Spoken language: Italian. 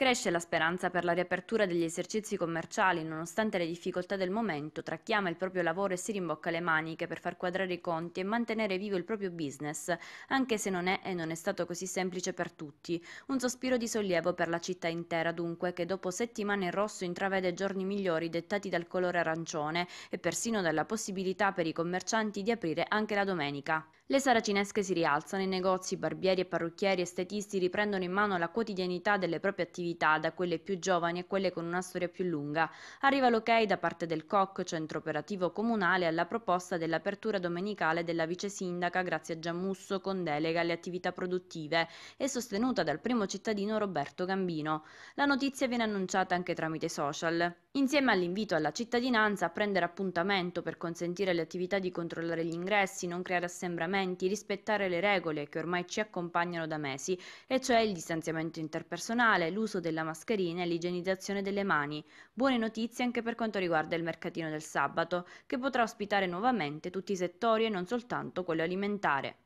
Cresce la speranza per la riapertura degli esercizi commerciali, nonostante le difficoltà del momento, tra chi ama il proprio lavoro e si rimbocca le maniche per far quadrare i conti e mantenere vivo il proprio business, anche se non è e non è stato così semplice per tutti. Un sospiro di sollievo per la città intera, dunque, che dopo settimane in rosso intravede giorni migliori dettati dal colore arancione e persino dalla possibilità per i commercianti di aprire anche la domenica. Le saracinesche si rialzano, i negozi, barbieri e parrucchieri estetisti riprendono in mano la quotidianità delle proprie attività, da quelle più giovani a quelle con una storia più lunga. Arriva l'ok da parte del COC, centro operativo comunale, alla proposta dell'apertura domenicale della vice sindaca Grazia Giammusso con delega alle attività produttive e sostenuta dal primo cittadino Roberto Gambino. La notizia viene annunciata anche tramite social insieme all'invito alla cittadinanza a prendere appuntamento per consentire alle attività di controllare gli ingressi, non creare assembramenti, rispettare le regole che ormai ci accompagnano da mesi, e cioè il distanziamento interpersonale, l'uso della mascherina e l'igienizzazione delle mani. Buone notizie anche per quanto riguarda il mercatino del sabato, che potrà ospitare nuovamente tutti i settori e non soltanto quello alimentare.